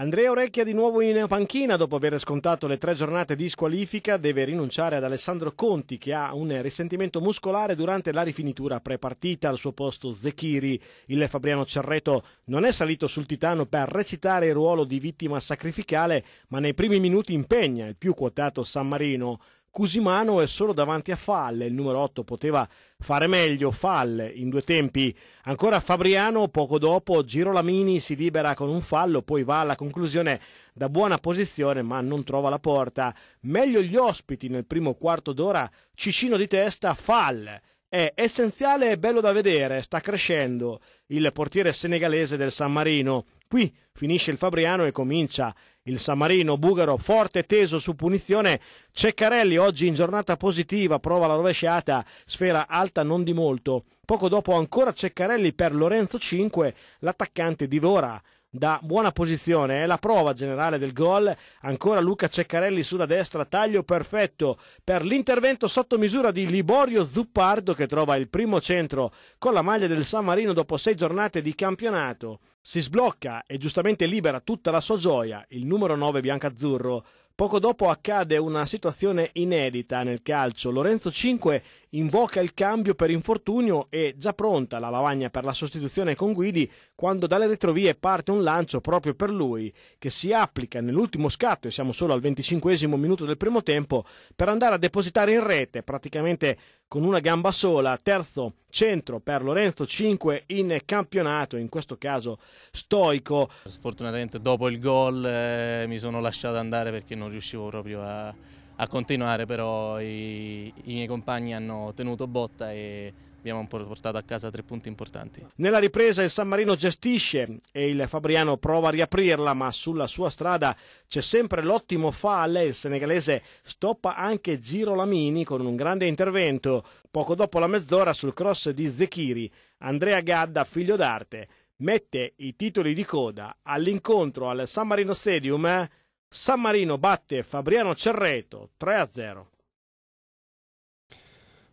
Andrea Orecchia di nuovo in panchina dopo aver scontato le tre giornate di squalifica deve rinunciare ad Alessandro Conti che ha un risentimento muscolare durante la rifinitura prepartita al suo posto Zechiri. Il Fabriano Cerreto non è salito sul titano per recitare il ruolo di vittima sacrificale ma nei primi minuti impegna il più quotato San Marino. Cusimano è solo davanti a Falle, il numero 8 poteva fare meglio, Falle in due tempi, ancora Fabriano poco dopo, Girolamini si libera con un fallo, poi va alla conclusione da buona posizione ma non trova la porta, meglio gli ospiti nel primo quarto d'ora, Cicino di testa, Falle. È essenziale e bello da vedere, sta crescendo il portiere senegalese del San Marino. Qui finisce il Fabriano e comincia il Samarino Bugaro forte teso su punizione. Ceccarelli oggi in giornata positiva, prova la rovesciata, sfera alta non di molto. Poco dopo ancora Ceccarelli per Lorenzo 5, l'attaccante divora da buona posizione, è la prova generale del gol, ancora Luca Ceccarelli sulla destra, taglio perfetto per l'intervento sotto misura di Liborio Zuppardo che trova il primo centro con la maglia del San Marino dopo sei giornate di campionato. Si sblocca e giustamente libera tutta la sua gioia il numero 9 biancazzurro Poco dopo accade una situazione inedita nel calcio. Lorenzo 5 invoca il cambio per infortunio e già pronta la lavagna per la sostituzione con Guidi quando dalle retrovie parte un lancio proprio per lui che si applica nell'ultimo scatto e siamo solo al 25 minuto del primo tempo per andare a depositare in rete praticamente con una gamba sola, terzo centro per Lorenzo 5 in campionato, in questo caso stoico. Sfortunatamente dopo il gol eh, mi sono lasciato andare perché non riuscivo proprio a, a continuare, però i, i miei compagni hanno tenuto botta e abbiamo portato a casa tre punti importanti. Nella ripresa il San Marino gestisce e il Fabriano prova a riaprirla, ma sulla sua strada c'è sempre l'ottimo Fale, il senegalese stoppa anche Girolamini con un grande intervento. Poco dopo la mezz'ora sul cross di Zechiri, Andrea Gadda, figlio d'arte, mette i titoli di coda all'incontro al San Marino Stadium. San Marino batte Fabriano Cerreto 3-0.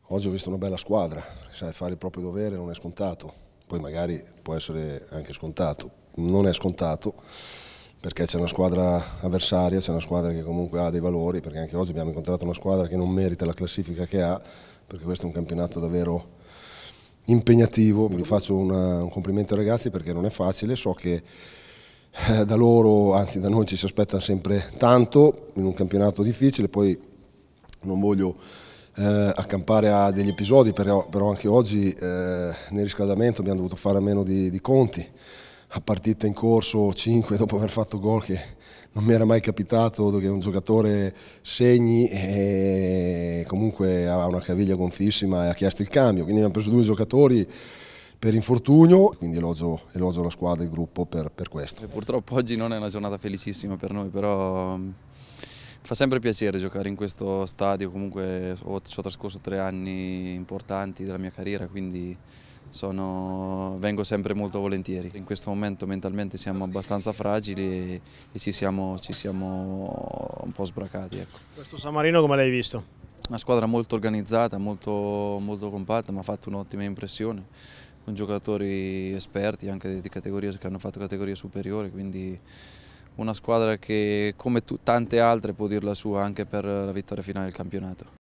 Oggi ho visto una bella squadra, sai, fare il proprio dovere non è scontato, poi magari può essere anche scontato, non è scontato perché c'è una squadra avversaria, c'è una squadra che comunque ha dei valori, perché anche oggi abbiamo incontrato una squadra che non merita la classifica che ha, perché questo è un campionato davvero impegnativo, vi faccio una, un complimento ai ragazzi perché non è facile, so che eh, da loro, anzi da noi ci si aspetta sempre tanto in un campionato difficile, poi non voglio eh, accampare a degli episodi, però, però anche oggi eh, nel riscaldamento abbiamo dovuto fare a meno di, di conti, a partita in corso 5 dopo aver fatto gol che non mi era mai capitato che un giocatore segni e comunque ha una caviglia gonfissima e ha chiesto il cambio, quindi abbiamo preso due giocatori per infortunio, quindi elogio, elogio la squadra e il gruppo per, per questo. E purtroppo oggi non è una giornata felicissima per noi, però Fa sempre piacere giocare in questo stadio, comunque ho, ho trascorso tre anni importanti della mia carriera, quindi sono, vengo sempre molto volentieri. In questo momento mentalmente siamo abbastanza fragili e, e ci, siamo, ci, siamo, un po' sbracati. Ecco. Questo San Marino come l'hai visto? Una squadra molto organizzata, molto, molto compatta, mi ha fatto un'ottima impressione, con giocatori esperti anche di categorie che hanno fatto categorie superiori, quindi una squadra che come tante altre può dire la sua anche per la vittoria finale del campionato.